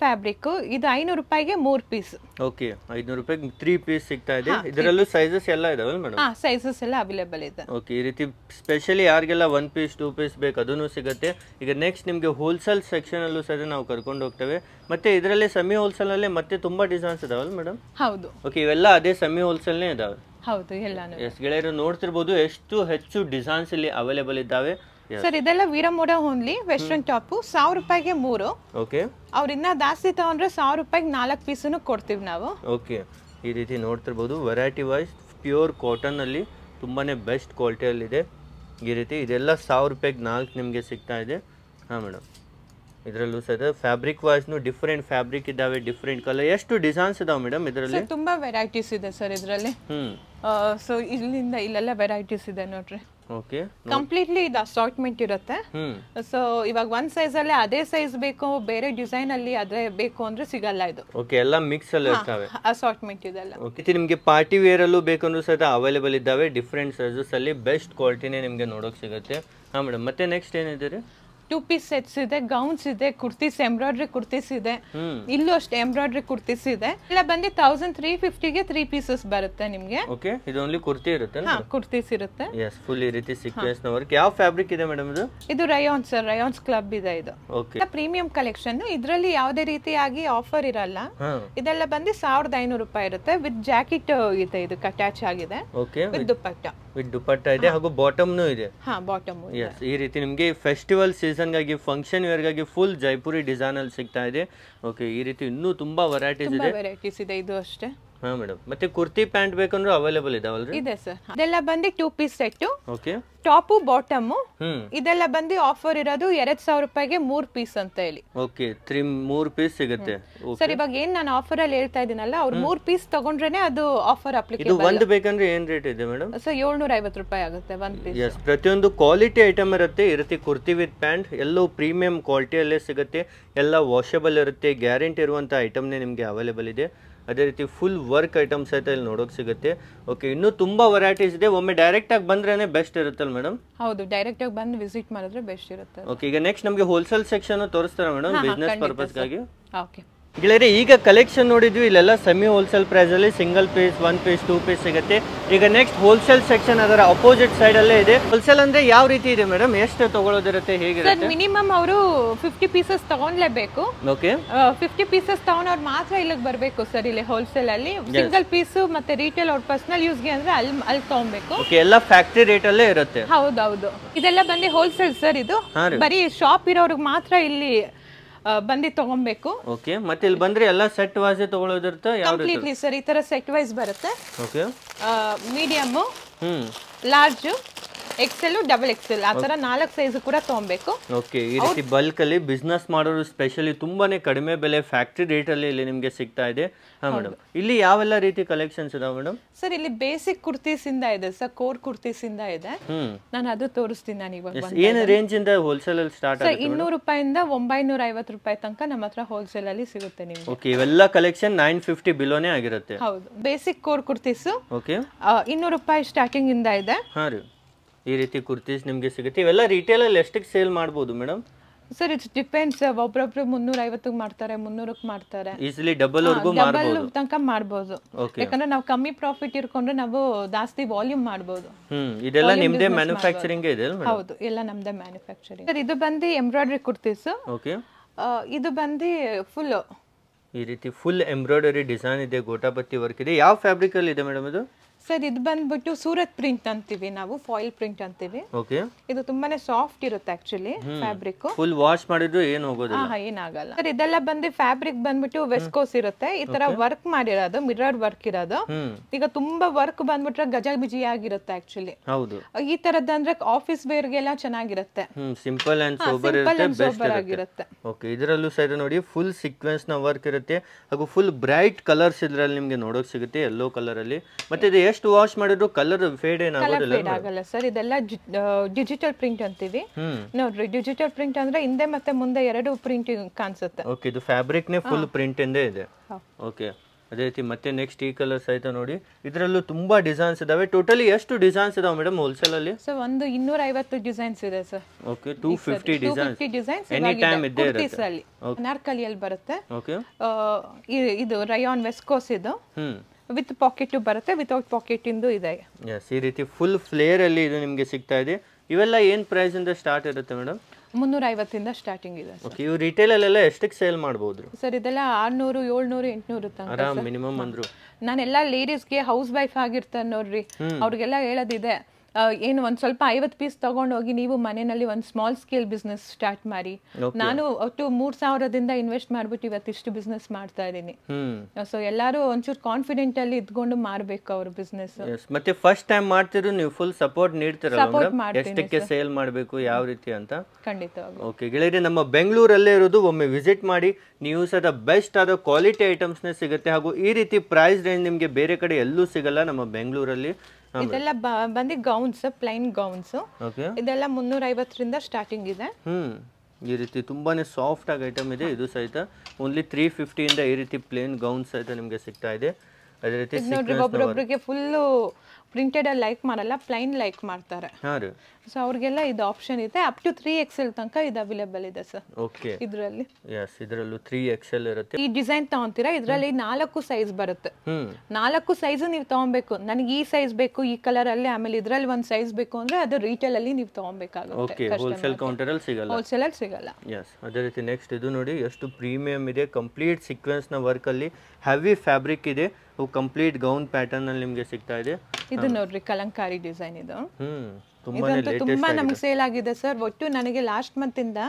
ಫ್ಯಾಬ್ರಿಕ್ ಇದು ಐನೂರು ರೂಪಾಯಿಗೆ ಮೂರ್ ಪೀಸ್ ಓಕೆ ಐನೂರು ರೂಪಾಯಿಗೆ ತ್ರೀ ಪೀಸ್ ಸಿಗ್ತಾ ಇದೆ ಇದರಲ್ಲೂ ಸೈಜಸ್ ಎಲ್ಲ ಇದಾವೆ ಮೇಡಮ್ ಸೈಜಸ್ ಎಲ್ಲ ಅವೈಲೇಬಲ್ ಇದೆ ಓಕೆ ಈ ರೀತಿ ಸ್ಪೆಷಲಿ ಯಾರಿಗೆಲ್ಲ ಒನ್ ಪೀಸ್ ಟೂ ಪೀಸ್ ಬೇಕು ಅದನ್ನು ಸಿಗುತ್ತೆ ಈಗ ನೆಕ್ಸ್ಟ್ ನಿಮ್ಗೆ ಹೋಲ್ಸೇಲ್ ಸೆಕ್ಷನ್ ಅಲ್ಲೂ ಸಹ ನಾವು ಕರ್ಕೊಂಡು ಹೋಗ್ತೇವೆ ಮತ್ತೆ ಇದರಲ್ಲಿ ಸೆಮಿ ಹೋಲ್ಸೇಲ್ ಅಲ್ಲಿ ಮತ್ತೆ ತುಂಬಾ ಡಿಸೈನ್ಸ್ ಇದಾವಲ್ಲ ಮೇಡಮ್ ಹೌದು ಓಕೆ ಇವೆಲ್ಲ ಅದೇ ಸೆಮಿ ಹೋಲ್ಸೇಲ್ನೇ ಇದಾವೆ ಹೌದು ಎಲ್ಲಾನು ಎಸ್ ಗೆಳೆಯರು ನೋಡ್ತಿರ್ಬೋದು ಎಷ್ಟು ಹೆಚ್ಚು ಡಿಸೈನ್ಸ್ ಇಲ್ಲಿ ಅವೈಲೇಬಲ್ ಇದ್ದಾವೆ ಸರ್ ಇದೆಲ್ಲ ವೀರಮೋಡ ಓನ್ಲಿ ವೆಸ್ಟರ್ನ್ ಟಾಪು ಸಾವಿರ ರೂಪಾಯಿಗೆ ಮೂರು ಓಕೆ ಅವ್ರ ಇನ್ನ ಜಾಸ್ತಿ ತಗೊಂಡ್ರೆ ಸಾವಿರ ರೂಪಾಯಿಗೆ ನಾಲ್ಕು ಪೀಸನ್ನು ಕೊಡ್ತೀವಿ ನಾವು ಓಕೆ ಈ ರೀತಿ ನೋಡ್ತಿರ್ಬೋದು ವೆರೈಟಿ ವೈಸ್ ಪ್ಯೂರ್ ಅಲ್ಲಿ ತುಂಬಾನೇ ಬೆಸ್ಟ್ ಕ್ವಾಲಿಟಿಯಲ್ಲಿದೆ ಈ ರೀತಿ ಇದೆಲ್ಲ ಸಾವಿರ ರೂಪಾಯಿಗೆ ನಾಲ್ಕು ನಿಮಗೆ ಸಿಗ್ತಾ ಇದೆ ಹಾಂ ಮೇಡಮ್ ಇದರಲ್ಲೂ ಸಹ ಫ್ಯಾಬ್ರಿಕ್ ವೈಸ್ನು ಡಿಫ್ರೆಂಟ್ ಫ್ಯಾಬ್ರಿಕ್ ಇದ್ದಾವೆ ಡಿಫ್ರೆಂಟ್ ಕಲರ್ ಎಷ್ಟು ಡಿಸೈನ್ಸ್ ಇದಾವೆ ಮೇಡಮ್ ಇದರಲ್ಲಿ ತುಂಬಾ ವೆರೈಟೀಸ್ ಇದೆ ಸರ್ ಇದರಲ್ಲಿ ಸೊ ಇಲ್ಲಿಂದ ಇಲ್ಲೆಲ್ಲ ವೆರೈಟೀಸ್ ಇದೆ ನೋಡ್ರಿ ಓಕೆ ಕಂಪ್ಲೀಟ್ಲಿ ಇದು ಅಸಾರ್ಟ್ಮೆಂಟ್ ಇರುತ್ತೆ ಸೊ ಇವಾಗ ಒಂದ್ ಸೈಜ್ ಅಲ್ಲಿ ಅದೇ ಸೈಜ್ ಬೇಕು ಬೇರೆ ಡಿಸೈನ್ ಅಲ್ಲಿ ಅದೇ ಬೇಕು ಅಂದ್ರೆ ಸಿಗಲ್ಲ ಇದು ಓಕೆ ಎಲ್ಲ ಮಿಕ್ಸ್ ಅಲ್ಲಿ ಇರ್ತಾವೆ ಅಸಾರ್ಟ್ಮೆಂಟ್ ಇದೆಲ್ಲ ಓಕೆ ನಿಮಗೆ ಪಾರ್ಟಿ ವೇರ್ ಅಲ್ಲೂ ಬೇಕಂದ್ರೂ ಸಹ ಅವೈಲೇಬಲ್ ಇದ್ದಾವೆ ಡಿಫ್ರೆಂಟ್ ಸೈಜಸ್ ಅಲ್ಲಿ ಬೆಸ್ಟ್ ಕ್ವಾಲಿಟಿನೇ ನಿಮಗೆ ನೋಡೋಕೆ ಸಿಗುತ್ತೆ ಹಾ ಮೇಡಮ್ ಮತ್ತೆ ನೆಕ್ಸ್ಟ್ ಏನಿದೆ ಟೂ ಪೀಸ್ ಸೆಟ್ಸ್ ಇದೆ ಗೌನ್ಸ್ ಇದೆ ಕುರ್ತೀಸ್ ಎಂಬ್ರಾಯ್ಡ್ರಿ ಕುರ್ತೀಸ್ ಇದೆ ಇಲ್ಲೂ ಅಷ್ಟು ಎಂಬ್ರಾಯ್ಡ್ರಿ ಕುರ್ತೀಸ್ ಇದೆ ಇಲ್ಲ ಬಂದು ತೌಸಂಡ್ ತ್ರೀ ಫಿಫ್ಟಿಗೆ ತ್ರೀ ಪೀಸಸ್ ಬರುತ್ತೆ ನಿಮಗೆ ಓಕೆ ಇದು ಓನ್ಲಿ ಕುರ್ತಿ ಇರುತ್ತೆ ಕುರ್ತೀಸ್ ಇರುತ್ತೆ ಎಸ್ ಫುಲ್ ರೀತಿ ಸೀಕ್ವೆನ್ಸ್ ನ ವರ್ಕ್ ಯಾವ ಫ್ಯಾಬ್ರಿಕ್ ಇದೆ ಮೇಡಮ್ ಇದು ಇದು ರಯಾನ್ ಸರ್ ರಯಾನ್ಸ್ ಕ್ಲಬ್ ಇದೆ ಇದು ಓಕೆ ಪ್ರೀಮಿಯಂ ಕಲೆಕ್ಷನ್ ಇದರಲ್ಲಿ ಯಾವುದೇ ರೀತಿಯಾಗಿ ಆಫರ್ ಇರಲ್ಲ ಇದೆಲ್ಲ ಬಂದು ಸಾವಿರದ ಐನೂರು ರೂಪಾಯಿ ಇರುತ್ತೆ ವಿತ್ ಜಾಕೆಟ್ ಇದೆ ಇದು ಅಟ್ಯಾಚ್ ಆಗಿದೆ ವಿತ್ ದುಪ್ಪಟ್ಟ ವಿತ್ ದುಪಟ್ಟ ಇದೆ ಹಾಗೂ ಬಾಟಮ್ನು ಇದೆ ಬಾಟಮ್ ಈ ರೀತಿ ನಿಮಗೆ ಫೆಸ್ಟಿವಲ್ ಸೀಸನ್ ಗಾಗಿ ಫಂಕ್ಷನ್ ಗಾಗಿ ಫುಲ್ ಜೈಪುರಿ ಡಿಸೈನ್ ಅಲ್ಲಿ ಸಿಗ್ತಾ ಇದೆ ಓಕೆ ಈ ರೀತಿ ಇನ್ನೂ ತುಂಬಾ ವೆರೈಟೀಸ್ ಇದೆ ವೆರೈಟೀಸ್ ಇದೆ ಇದು ಅಷ್ಟೇ ಹಾ ಮೇಡಮ್ ಮತ್ತೆ ಕುರ್ತಿ ಪ್ಯಾಂಟ್ ಬೇಕಂದ್ರೆ ಅವೈಲೇಬಲ್ ಇದಾವಲ್ರಿ ಇದೆ ಸರ್ ಇದೆಲ್ಲ ಬಂದು two piece set okay top bottom ಇದೆಲ್ಲ ಬಂದು ಆಫರ್ ಇರೋದು ಎರಡ್ ಸಾವಿರ ರೂಪಾಯಿಗೆ ಮೂರ್ ಪೀಸ್ ಅಂತ ಹೇಳಿ ಓಕೆ ತ್ರೀ ಮೂರ್ ಪೀಸ್ ಸಿಗುತ್ತೆ ಸರ್ ಇವಾಗ ಏನ್ ನಾನು ಆಫರ್ ಅಲ್ಲಿ ಹೇಳ್ತಾ ಇದೀನಲ್ಲ ಅವ್ರು ಮೂರ್ ಪೀಸ್ ತಗೊಂಡ್ರೇನೆ ಅದು ಆಫರ್ ಅಪ್ಲಿಕೇಶನ್ ಒಂದು ಬೇಕಂದ್ರೆ ಏನ್ ರೇಟ್ ಇದೆ ಮೇಡಮ್ ಸರ್ ಏಳ್ನೂರ ಐವತ್ತು ರೂಪಾಯಿ ಆಗುತ್ತೆ ಒಂದ್ ಪೀಸ್ ಎಸ್ ಪ್ರತಿಯೊಂದು ಕ್ವಾಲಿಟಿ ಐಟಮ್ ಇರುತ್ತೆ ಈ ರೀತಿ ಕುರ್ತಿ ವಿತ್ ಪ್ಯಾಂಟ್ ಎಲ್ಲೂ ಪ್ರೀಮಿಯಂ ಅಲ್ಲೇ ಸಿಗುತ್ತೆ ಎಲ್ಲ ವಾಷಬಲ್ ಇರುತ್ತೆ ಗ್ಯಾರಂಟಿ ಇರುವಂತಹ ಐಟಮ್ನೇ ನಿಮಗೆ ಅವೈಲೇಬಲ್ ಇದೆ ಅದೇ ರೀತಿ ಫುಲ್ ವರ್ಕ್ ಐಟಮ್ಸ್ ಐತೆ ಇಲ್ಲಿ ನೋಡೋಕೆ ಸಿಗುತ್ತೆ ಓಕೆ ಇನ್ನು ತುಂಬಾ ವೆರೈಟೀಸ್ ಇದೆ ಒಮ್ಮೆ ಡೈರೆಕ್ಟ್ ಆಗಿ ಬಂದ್ರೇನೆ ಬೆಸ್ಟ್ ಇರುತ್ತಲ್ಲ ಮೇಡಮ್ ಹೌದು ಡೈರೆಕ್ಟ್ ಆಗಿ ಬಂದು ವಿಸಿಟ್ ಮಾಡಿದ್ರೆ ಬೆಸ್ಟ್ ಇರುತ್ತೆ ಓಕೆ ಈಗ ನೆಕ್ಸ್ಟ್ ನಮಗೆ ಹೋಲ್ಸೇಲ್ ಸೆಕ್ಷನ್ ತೋರಿಸ್ತಾರೆ ಮೇಡಮ್ ಬಿಸ್ನೆಸ್ ಪರ್ಪಸ್ಗಾಗಿ ಓಕೆ ಗೆಳೆಯರೆ ಈಗ ಕಲೆಕ್ಷನ್ ನೋಡಿದ್ವಿ ಇಲ್ಲೆಲ್ಲ ಸೆಮಿ ಹೋಲ್ಸೇಲ್ ಪ್ರೈಸಲ್ಲಿ single piece one piece two piece ಸಿಗುತ್ತೆ ಈಗ ನೆಕ್ಸ್ಟ್ ಹೋಲ್ಸೇಲ್ ಸೆಕ್ಷನ್ ಅದರ ಅಪೋಸಿಟ್ ಸೈಡ್ ಅಲ್ಲೇ ಇದೆ ಹೋಲ್ಸೇಲ್ ಅಂದ್ರೆ ಯಾವ ರೀತಿ ಇದೆ ಮೇಡಮ್ ಎಷ್ಟು ತಗೊಳ್ಳೋದಿರುತ್ತೆ ಹೇಗೆ ಮಿನಿಮಮ್ ಅವರು ಫಿಫ್ಟಿ ಪೀಸಸ್ ತಗೊಂಡ್ಲೇಬೇಕು ಓಕೆ ಫಿಫ್ಟಿ ಪೀಸಸ್ ತಗೊಂಡವ್ರು ಮಾತ್ರ ಇಲ್ಲಿಗೆ ಬರಬೇಕು ಸರ್ ಇಲ್ಲಿ ಹೋಲ್ಸೇಲ್ ಅಲ್ಲಿ ಸಿಂಗಲ್ ಪೀಸ್ ಮತ್ತೆ ರಿಟೇಲ್ ಅವ್ರ ಪರ್ಸನಲ್ ಯೂಸ್ಗೆ ಅಂದ್ರೆ ಅಲ್ಲಿ ಅಲ್ಲಿ ತಗೊಬೇಕು ಎಲ್ಲ ಫ್ಯಾಕ್ಟ್ರಿ ರೇಟ್ ಅಲ್ಲೇ ಇರುತ್ತೆ ಹೌದೌದು ಇದೆಲ್ಲ ಬಂದು ಹೋಲ್ಸೇಲ್ ಸರ್ ಇದು ಬರೀ ಶಾಪ್ ಇರೋರಿಗೆ ಮಾತ್ರ ಇಲ್ಲಿ ಬಂದಿ ತಗೊಬೇಕು ಓಕೆ ಮತ್ತೆ ಇಲ್ಲಿ ಬಂದ್ರೆ ಎಲ್ಲ ಸೆಟ್ ಯಾವ ತಗೊಳ್ಳೋದಿರ್ತ ಕಂಪ್ಲೀಟ್ಲಿ ಸರ್ ಈ ತರ ಸೆಟ್ ವೈಸ್ ಬರುತ್ತೆ okay medium hmm large XL double XL ಆ ತರ ನಾಲ್ಕು ಸೈಜ್ ಕೂಡ ತಗೊಬೇಕು ಓಕೆ ಈ ರೀತಿ ಬಲ್ಕ್ ಅಲ್ಲಿ ಬಿಸ್ನೆಸ್ ಮಾಡೋರು ಸ್ಪೆಷಲಿ ತುಂಬಾನೇ ಕಡಿಮೆ ಬೆಲೆ ಫ್ಯಾಕ್ಟ್ರಿ ರೇಟ್ ಅಲ್ಲಿ ಇಲ್ಲಿ ನಿಮಗೆ ಸಿಗ್ತಾ ಇದೆ ಹಾ ಮೇಡಮ್ ಇಲ್ಲಿ ಯಾವೆಲ್ಲ ರೀತಿ ಕಲೆಕ್ಷನ್ಸ್ ಇದಾವೆ ಮೇಡಮ್ ಸರ್ ಇಲ್ಲಿ ಬೇಸಿಕ್ ಕುರ್ತೀಸ್ ಇಂದ ಇದೆ ಸರ್ ಕೋರ್ ಕುರ್ತೀಸ್ ಇಂದ ಇದೆ ನಾನು ಅದು ತೋರಿಸ್ತೀನಿ ನಾನು ಇವಾಗ ಏನು ರೇಂಜ್ ಇಂದ ಹೋಲ್ಸೇಲ್ ಅಲ್ಲಿ ಸ್ಟಾರ್ಟ್ ಆಗುತ್ತೆ ಇನ್ನೂರು ರೂಪಾಯಿಂದ ಒಂಬೈನೂರ ಐವತ್ತು ರೂಪಾಯಿ ತನಕ ನಮ್ಮತ್ರ ಹತ್ರ ಹೋಲ್ಸೇಲ್ ಅಲ್ಲಿ ಸಿಗುತ್ತೆ ನಿಮ್ಗೆ ಓಕೆ ಇವೆಲ್ಲ ಕಲೆಕ್ಷನ್ ನೈನ್ ಫಿಫ್ಟಿ ಬಿಲೋನೇ ಆಗಿರುತ್ತೆ ಹೌದು ಬೇಸಿಕ್ ಕೋರ್ ಕುರ್ತೀಸ್ ಓಕೆ ಇನ್ನೂರು ರೂಪಾಯಿ ಸ್ಟಾರ್ಟಿಂಗ್ ಇಂದ ಇದೆ ಹಾಂ ರೀ ಈ ರೀತಿ ಕುರ್ತೀಸ್ ನಿಮಗೆ ಸಿಗುತ್ತೆ ಇವೆಲ್ಲ ರಿಟೇಲಲ್ಲಿ ಎಷ್ಟಕ್ಕೆ ಸೇಲ್ ಮಾಡ್ಬೋದು ಮೇಡಮ್ ಸರ್ ಇಟ್ಸ್ ಡಿಪೆಂಡ್ಸ್ ಒಬ್ರೊಬ್ರು ಮುನ್ನೂರ ಐವತ್ತಿಗೆ ಮಾಡ್ತಾರೆ ಮುನ್ನೂರಕ್ಕೆ ಮಾಡ್ತಾರೆ ಈಸಿಲಿ ಡಬಲ್ ವರ್ಗೂ ಡಬಲ್ ತನಕ ಮಾಡಬಹುದು ಯಾಕಂದ್ರೆ ನಾವು ಕಮ್ಮಿ ಪ್ರಾಫಿಟ್ ಇರ್ಕೊಂಡ್ರೆ ನಾವು ಜಾಸ್ತಿ ವಾಲ್ಯೂಮ್ ಮಾಡಬಹುದು ಇದೆಲ್ಲ ನಿಮ್ದೆ ಮ್ಯಾನುಫ್ಯಾಕ್ಚರಿಂಗ್ ಇದೆ ಹೌದು ಎಲ್ಲ ನಮ್ದೇ ಮ್ಯಾನುಫ್ಯಾಕ್ಚರಿಂಗ್ ಸರ್ ಇದು ಬಂದು ಎಂಬ್ರಾಯ್ಡರಿ ಕುರ್ತೀಸ್ ಓಕೆ ಇದು ಬಂದು ಫುಲ್ ಈ ರೀತಿ ಫುಲ್ ಎಂಬ್ರಾಯ್ಡರಿ ಡಿಸೈನ್ ಇದೆ ಗೋಟಾಪತ್ತಿ ವರ್ಕ್ ಇದೆ ಯಾವ ಫ್ಯಾಬ್ರಿಕ್ ಇದೆ ಮೇಡಮ್ ಇದು ಸರ್ ಇದು ಬಂದ್ಬಿಟ್ಟು ಸೂರತ್ ಪ್ರಿಂಟ್ ಅಂತೀವಿ ನಾವು ಫಾಯಿಲ್ ಪ್ರಿಂಟ್ ಅಂತೀವಿ ಓಕೆ ಇದು ತುಂಬಾನೇ ಸಾಫ್ಟ್ ಇರುತ್ತೆ ಆಕ್ಚುಲಿ ಫ್ಯಾಬ್ರಿಕ್ ಫುಲ್ ವಾಶ್ ಮಾಡಿದ್ರು ಏನು ಹೋಗೋದಿಲ್ಲ ಏನಾಗಲ್ಲ ಸರ್ ಇದೆಲ್ಲ ಬಂದು ಫ್ಯಾಬ್ರಿಕ್ ಬಂದ್ಬಿಟ್ಟು ವೆಸ್ಕೋಸ್ ಇರುತ್ತೆ ಈ ತರ ವರ್ಕ್ ಮಾಡಿರೋದು ಮಿರರ್ ವರ್ಕ್ ಇರೋದು ಈಗ ತುಂಬಾ ವರ್ಕ್ ಬಂದ್ಬಿಟ್ರೆ ಗಜ ಬಿಜಿ ಆಗಿರುತ್ತೆ ಆಕ್ಚುಲಿ ಹೌದು ಈ ತರದ್ ಅಂದ್ರೆ ಆಫೀಸ್ ವೇರ್ ಗೆಲ್ಲ ಚೆನ್ನಾಗಿರುತ್ತೆ ಸಿಂಪಲ್ ಅಂಡ್ ಸೋಬರ್ ಆಗಿರುತ್ತೆ ಓಕೆ ಇದರಲ್ಲೂ ಸೈಡ್ ನೋಡಿ ಫುಲ್ ಸಿಕ್ವೆನ್ಸ್ ನ ವರ್ಕ್ ಇರುತ್ತೆ ಹಾಗೂ ಫುಲ್ ಬ್ರೈಟ್ ಕಲರ್ಸ್ ಇದ್ರಲ್ಲಿ ನಿಮ್ಗೆ ನೋಡೋಕ್ ಸಿಗುತ್ತೆ ಯೆಲ್ಲೋ ಕಲರ್ ಅಲ್ಲಿ ಮತ್ತೆ ಇದು ಎಷ್ಟು ಎಷ್ಟು ವಾಶ್ ಮಾಡಿದ್ರು ಕಲರ್ ಫೇಡ್ ಆಗಲ್ಲ ಸರ್ ಇದೆಲ್ಲ ಡಿಜಿಟಲ್ ಪ್ರಿಂಟ್ ಅಂತೀವಿ ನೋಡ್ರಿ ಡಿಜಿಟಲ್ ಪ್ರಿಂಟ್ ಅಂದ್ರೆ ಹಿಂದೆ ಮತ್ತೆ ಮುಂದೆ ಎರಡು ಪ್ರಿಂಟ್ ಕಾಣಿಸುತ್ತೆ ಓಕೆ ಇದು ಫ್ಯಾಬ್ರಿಕ್ ನೇ ಫುಲ್ ಪ್ರಿಂಟ್ ಇಂದೇ ಇದೆ ಓಕೆ ಅದೇ ರೀತಿ ಮತ್ತೆ ನೆಕ್ಸ್ಟ್ ಈ ಕಲರ್ ಸಹಿತ ನೋಡಿ ಇದರಲ್ಲೂ ತುಂಬಾ ಡಿಸೈನ್ಸ್ ಇದಾವೆ ಟೋಟಲಿ ಎಷ್ಟು ಡಿಸೈನ್ಸ್ ಇದಾವೆ ಮೇಡಮ್ ಹೋಲ್ಸೇಲ್ ಅಲ್ಲಿ ಸರ್ ಒಂದು ಇನ್ನೂರ ಐವತ್ತು ಡಿಸೈನ್ಸ್ ಇದೆ sir okay two fifty designs any time ಇದ್ದೇ ಇರುತ್ತೆ ಅನಾರ್ಕಲಿಯಲ್ಲಿ ಬರುತ್ತೆ ಓಕೆ ಇದು ರಯಾನ್ ವೆಸ್ಕೋಸ್ ಇದು ಹ್ಮ್ ವಿತ್ ಪಾಕೆಟ್ ಬರುತ್ತೆ ವಿತೌಟ್ ಪಾಕೆಟಿಂದು ಇದೆ ಈ ರೀತಿ ಫುಲ್ ಫ್ಲೇರ್ ಅಲ್ಲಿ ಇದು ನಿಮಗೆ ಸಿಗ್ತಾ ಇದೆ ಇವೆಲ್ಲ ಏನ್ ಪ್ರೈಸ್ ಇಂದ ಸ್ಟಾರ್ಟ್ ಇರುತ್ತೆ ಮೇಡಮ್ ಮುನ್ನೂರ ಐವತ್ತಿಂದ ಸ್ಟಾರ್ಟಿಂಗ್ ಇದೆ ಓಕೆ ಇವು ಅಲ್ಲೆಲ್ಲ ಎಷ್ಟಕ್ಕೆ ಸೇಲ್ ಮಾಡಬಹುದು ಸರ್ ಇದೆಲ್ಲ ಆರ್ನೂರು ಏಳ್ನೂರು ಎಂಟುನೂರು ತನಕ ಮಿನಿಮಮ್ ಅಂದ್ರು ನಾನೆಲ್ಲ ಲೇಡೀಸ್ಗೆ ಹೌಸ್ ವೈಫ್ ಆಗಿರ್ತಾರೆ ನೋಡ್ರಿ ಅವ್ರಿಗೆಲ್ಲ ಹೇಳೋದಿದೆ ಏನು ಒಂದ್ ಸ್ವಲ್ಪ ಐವತ್ತು ಪೀಸ್ ಹೋಗಿ ನೀವು ಮನೆಯಲ್ಲಿ ಒಂದು ಸ್ಮಾಲ್ ಸ್ಕೇಲ್ ಬಿಸ್ನೆಸ್ ಸ್ಟಾರ್ಟ್ ಮಾಡಿ ನಾನು ಒಟ್ಟು ಮೂರ್ ಸಾವಿರದಿಂದ ಇನ್ವೆಸ್ಟ್ ಮಾಡ್ಬಿಟ್ಟು ಇವತ್ತು ಬಿಸ್ನೆಸ್ ಮಾಡ್ತಾ ಇದ್ದೀನಿ ಸೊ ಎಲ್ಲರೂ ಒಂಚೂರು ಕಾನ್ಫಿಡೆಂಟ್ ಅಲ್ಲಿ ಇದ್ಕೊಂಡು ಮಾಡ್ಬೇಕು ಅವ್ರ ಬಿಸ್ನೆಸ್ ಮತ್ತೆ ಫಸ್ಟ್ ಟೈಮ್ ಮಾಡ್ತಿದ್ರು ನೀವು ಫುಲ್ ಸಪೋರ್ಟ್ ನೀಡ್ತೀರಾ ಸಪೋರ್ಟ್ ಸೇಲ್ ಮಾಡಬೇಕು ಯಾವ ರೀತಿ ಅಂತ ಖಂಡಿತ ಓಕೆ ಗೆಳೆಯರೆ ನಮ್ಮ ಬೆಂಗಳೂರಲ್ಲೇ ಇರೋದು ಒಮ್ಮೆ ವಿಸಿಟ್ ಮಾಡಿ ನೀವು ಸದ ಬೆಸ್ಟ್ ಆದ ಕ್ವಾಲಿಟಿ ಐಟಮ್ಸ್ನೇ ಸಿಗುತ್ತೆ ಹಾಗೂ ಈ ರೀತಿ ಪ್ರೈಸ್ ರೇಂಜ್ ನಿಮಗೆ ಬೇರೆ ಕಡೆ ಎಲ್ಲೂ ಸಿಗಲ್ಲ ನಮ್ಮ ಬೆಂಗಳೂರಲ್ಲಿ ಇದೆಲ್ಲ ಬಂದು ಗೌನ್ಸ್ ಪ್ಲೈನ್ ಗೌನ್ಸ್ ಇದೆಲ್ಲ ಮುನ್ನೂರ ಐವತ್ತರಿಂದ ಸ್ಟಾರ್ಟಿಂಗ್ ಇದೆ ಈ ರೀತಿ ತುಂಬಾನೇ ಸಾಫ್ಟ್ ಆಗಿ ಐಟಮ್ ಇದೆ ಇದು ಸಹಿತ ಓನ್ಲಿ ತ್ರೀ ಇಂದ ಈ ರೀತಿ ಪ್ಲೇನ್ ಗೌನ್ಸ್ ಸಹಿತ ನಿಮಗೆ ಸಿಗ್ತಾ ಇದೆ ಅದೇ ರೀತಿ ಪ್ರಿಂಟೆಡ್ ಅಲ್ಲಿ ಲೈಕ್ ಮಾಡಲ್ಲ ಪ್ಲೈನ್ ಲೈಕ್ ಮಾಡ್ತಾರೆ ಸೊ ಅವ್ರಿಗೆಲ್ಲ ಇದು ಆಪ್ಷನ್ ಇದೆ ಅಪ್ ಟು ತ್ರೀ ಎಕ್ಸೆಲ್ ತನಕ ಇದು ಅವೈಲೇಬಲ್ ಇದೆ ಸರ್ ಓಕೆ ಇದರಲ್ಲಿ ಎಸ್ ಇದರಲ್ಲೂ ತ್ರೀ ಎಕ್ಸೆಲ್ ಇರುತ್ತೆ ಈ ಡಿಸೈನ್ ತಗೊಂತೀರಾ ಇದರಲ್ಲಿ ನಾಲ್ಕು ಸೈಜ್ ಬರುತ್ತೆ ನಾಲ್ಕು ಸೈಜ್ ನೀವು ತಗೊಬೇಕು ನನಗೆ ಈ ಸೈಜ್ ಬೇಕು ಈ ಕಲರ್ ಅಲ್ಲಿ ಆಮೇಲೆ ಇದರಲ್ಲಿ ಒಂದು ಸೈಜ್ ಬೇಕು ಅಂದ್ರೆ ಅದು ರೀಟೇಲ್ ಅಲ್ಲಿ ನೀವು ತಗೊಬೇಕಾಗುತ್ತೆ ಓಕೆ ಹೋಲ್ಸೇಲ್ ಕೌಂಟರ್ ಅಲ್ಲಿ ಸಿಗಲ್ಲ ಹೋಲ್ಸೇಲ್ ಅಲ್ಲಿ ಸಿಗಲ್ಲ ಎಸ್ ಅದೇ ರೀತಿ ನೆಕ್ಸ್ಟ್ ಇದು ನೋಡಿ ಎಷ್ಟು ಪ್ರೀಮಿಯಂ ಇದೆ ಕಂಪ್ಲೀಟ್ ಸೀಕ್ವೆನ್ಸ್ ನ ವರ್ಕ್ ಅಲ್ಲಿ ಹೆವಿ ಫ್ಯಾಬ್ರಿಕ್ ಇದೆ ಕಂಪ್ಲೀಟ್ ಗೌನ್ ಪ್ಯಾಟರ್ನ್ ಅಲ್ಲಿ ನಿಮಗೆ ಸಿಗ್ತಾ ಇದೆ ಇದು ನೋಡ್ರಿ ಕಲಂಕಾರಿ ಡಿಸೈನ್ ಇದು ತುಂಬಾ ನಮ್ಗೆ ಸೇಲ್ ಆಗಿದೆ ಸರ್ ಒಟ್ಟು ನನಗೆ ಲಾಸ್ಟ್ ಮಂತ್ ಇಂದ